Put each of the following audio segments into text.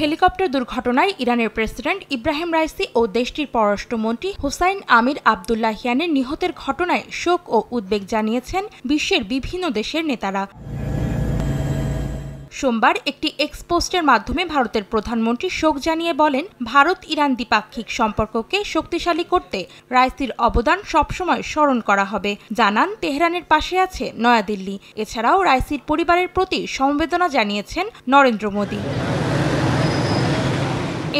helicopter দুর্ঘটনায় ইরানের president Ebrahim Raisi ও দেশটির পররাষ্ট্রমন্ত্রী হুসাইন আমির আবদুল্লাহিয়ানের নিহতের ঘটনায় শোক ও উদ্বেগ জানিয়েছেন বিশ্বের বিভিন্ন দেশের নেতারা সোমবার একটি এক্সপোস্টের মাধ্যমে ভারতের প্রধানমন্ত্রী শোক জানিয়ে বলেন ভারত ইরান দ্বিপাক্ষিক সম্পর্ককে শক্তিশালী করতে রাইসির অবদান সবসময় স্মরণ করা হবে জানান তেহরানের পাশে আছে নয়াদিল্লি এছাড়াও রাইসির পরিবারের প্রতি সমবেদনা জানিয়েছেন নরেন্দ্র মোদী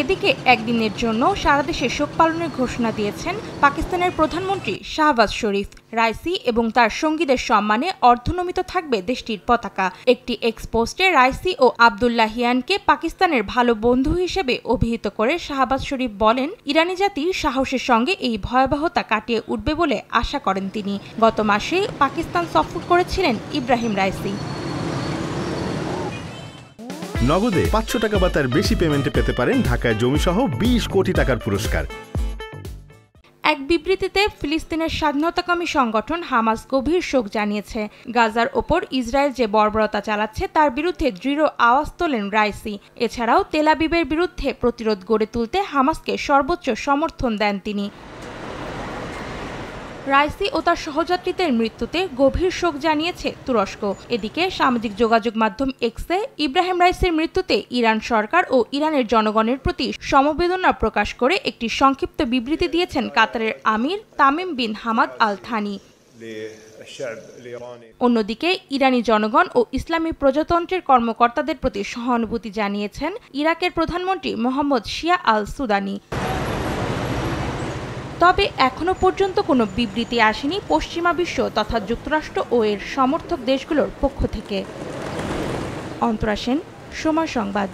এদিকে একদিনের জন্য সারা দেশে শোক পালনের ঘোষণা দিয়েছেন পাকিস্তানের প্রধানমন্ত্রী শাহবাজ শরীফ রাইসি এবং তার সঙ্গীদের সম্মানে অর্ধনমিত থাকবে দেশটির পতাকা একটি এক্সপোস্টে রাইসি ও আবদুল্লাহিয়ানকে পাকিস্তানের ভালো বন্ধু হিসেবে অভিহিত করে শাহবাজ শরীফ বলেন ইরানি জাতি সাহসের সঙ্গে এই ভয়াবহতা কাটিয়ে উঠবে বলে আশা করেন তিনি গত মাসে পাকিস্তান সফর করেছিলেন ইব্রাহিম রাইসি নগদে পাঁচশো টাকা বা তার বেশি পেমেন্টে পেতে পারেন ঢাকায় জমিসহ বিশ কোটি টাকার পুরস্কার এক বিবৃতিতে ফিলিস্তিনের স্বাধীনতাকামী সংগঠন হামাস গভীর শোক জানিয়েছে গাজার ওপর ইসরায়েল যে বর্বরতা চালাচ্ছে তার বিরুদ্ধে দৃঢ় আওয়াজ তোলেন রাইসি এছাড়াও তেলাবিবের বিরুদ্ধে প্রতিরোধ গড়ে তুলতে হামাসকে সর্বোচ্চ সমর্থন দেন তিনি রাইসি ও তার সহযাত্রীদের মৃত্যুতে গভীর শোক জানিয়েছে তুরস্ক এদিকে সামাজিক যোগাযোগ মাধ্যম এক্সে ইব্রাহিম রাইসির মৃত্যুতে ইরান সরকার ও ইরানের জনগণের প্রতি সমবেদনা প্রকাশ করে একটি সংক্ষিপ্ত বিবৃতি দিয়েছেন কাতারের আমির Tamim bin Hamad Al Thani অন্যদিকে ইরানি জনগণ ও ইসলামী প্রজাতন্ত্রের কর্মকর্তাদের প্রতি সহানুভূতি জানিয়েছেন ইরাকের প্রধানমন্ত্রী মোহাম্মদ শিয়া আল সুদানি তবে এখনও পর্যন্ত কোনো বিবৃতি আসেনি পশ্চিমা বিশ্ব তথা যুক্তরাষ্ট্র ও এর সমর্থক দেশগুলোর পক্ষ থেকে অন্তরা সময় সংবাদ